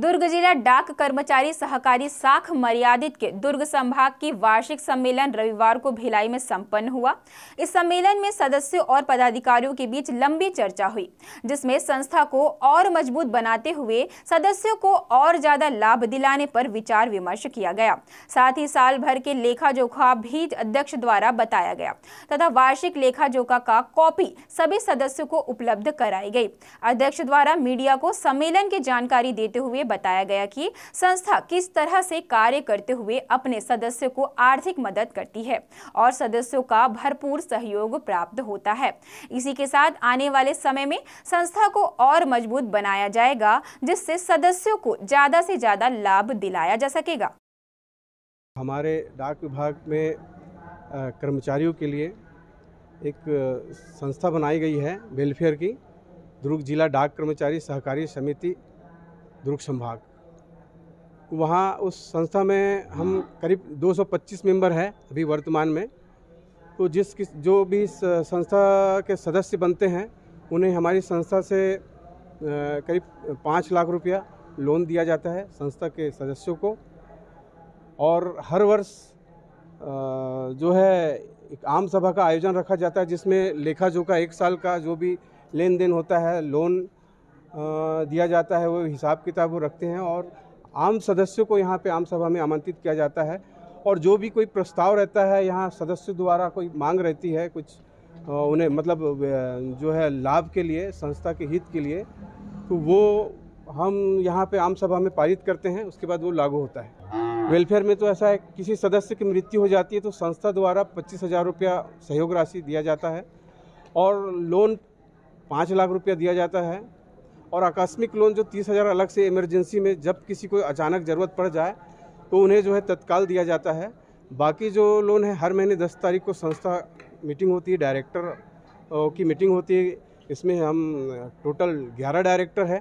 दुर्ग जिला डाक कर्मचारी सहकारी साख मर्यादित के दुर्ग संभाग की वार्षिक सम्मेलन रविवार को भिलाई में संपन्न हुआ इस सम्मेलन में सदस्यों और पदाधिकारियों के बीच लंबी चर्चा हुई जिसमें संस्था को और मजबूत बनाते हुए सदस्यों को और ज्यादा लाभ दिलाने पर विचार विमर्श किया गया साथ ही साल भर के लेखा जोखा भी अध्यक्ष द्वारा बताया गया तथा वार्षिक लेखा जोखा का कॉपी सभी सदस्यों को उपलब्ध कराई गई अध्यक्ष द्वारा मीडिया को सम्मेलन की जानकारी देते हुए में बताया गया कि संस्था किस तरह से कार्य करते हुए अपने सदस्यों को आर्थिक मदद करती है और सदस्यों का भरपूर सहयोग प्राप्त होता है इसी के साथ आने वाले समय में संस्था को और मजबूत बनाया जाएगा जिससे सदस्यों को ज़्यादा से ज़्यादा लाभ दिलाया जा सकेगा हमारे डाक विभाग में कर्मचारियों के लिए एक संस्था बनाई गई है वेलफेयर की दुर्ग जिला डाक कर्मचारी सहकारी समिति दुर्ग संभाग वहाँ उस संस्था में हम हम्म। करीब 225 मेंबर हैं अभी वर्तमान में तो जिस किस जो भी संस्था के सदस्य बनते हैं उन्हें हमारी संस्था से करीब पाँच लाख रुपया लोन दिया जाता है संस्था के सदस्यों को और हर वर्ष जो है एक आम सभा का आयोजन रखा जाता है जिसमें लेखा जोखा एक साल का जो भी लेन देन होता है लोन दिया जाता है वो हिसाब किताब वो रखते हैं और आम सदस्यों को यहाँ पे आम सभा में आमंत्रित किया जाता है और जो भी कोई प्रस्ताव रहता है यहाँ सदस्य द्वारा कोई मांग रहती है कुछ उन्हें मतलब जो है लाभ के लिए संस्था के हित के लिए तो वो हम यहाँ पे आम सभा में पारित करते हैं उसके बाद वो लागू होता है वेलफेयर में तो ऐसा है किसी सदस्य की मृत्यु हो जाती है तो संस्था द्वारा पच्चीस हज़ार रुपया सहयोग राशि दिया जाता है और लोन पाँच लाख रुपया दिया जाता है और आकस्मिक लोन जो तीस हज़ार अलग से इमरजेंसी में जब किसी को अचानक ज़रूरत पड़ जाए तो उन्हें जो है तत्काल दिया जाता है बाकी जो लोन है हर महीने दस तारीख को संस्था मीटिंग होती है डायरेक्टर की मीटिंग होती है इसमें हम टोटल ग्यारह डायरेक्टर है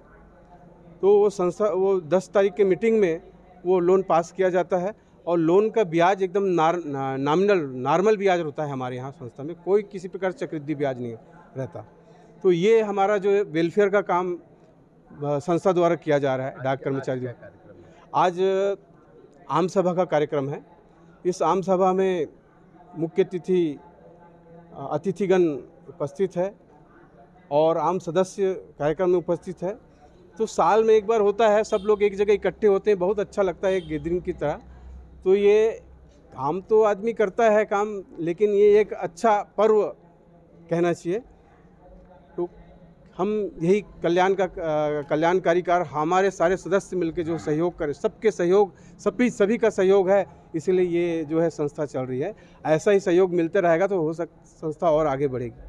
तो वो संस्था वो दस तारीख के मीटिंग में वो लोन पास किया जाता है और लोन का ब्याज एकदम नार, नामिनल नॉर्मल ब्याज होता है हमारे यहाँ संस्था में कोई किसी प्रकार चक्रवृद्धि ब्याज नहीं रहता तो ये हमारा जो वेलफेयर का काम संस्था द्वारा किया जा रहा है डाक कर्मचारी आज आम सभा का कार्यक्रम है इस आम सभा में मुख्य अतिथि अतिथिगण उपस्थित है और आम सदस्य कार्यक्रम में उपस्थित है तो साल में एक बार होता है सब लोग एक जगह इकट्ठे होते हैं बहुत अच्छा लगता है एक गैदरिंग की तरह तो ये काम तो आदमी करता है काम लेकिन ये एक अच्छा पर्व कहना चाहिए हम यही कल्याण का कल्याणकारी कार्य हमारे सारे सदस्य मिलकर जो सहयोग करें सबके सहयोग सभी सभी का सहयोग है इसीलिए ये जो है संस्था चल रही है ऐसा ही सहयोग मिलते रहेगा तो हो सक संस्था और आगे बढ़ेगी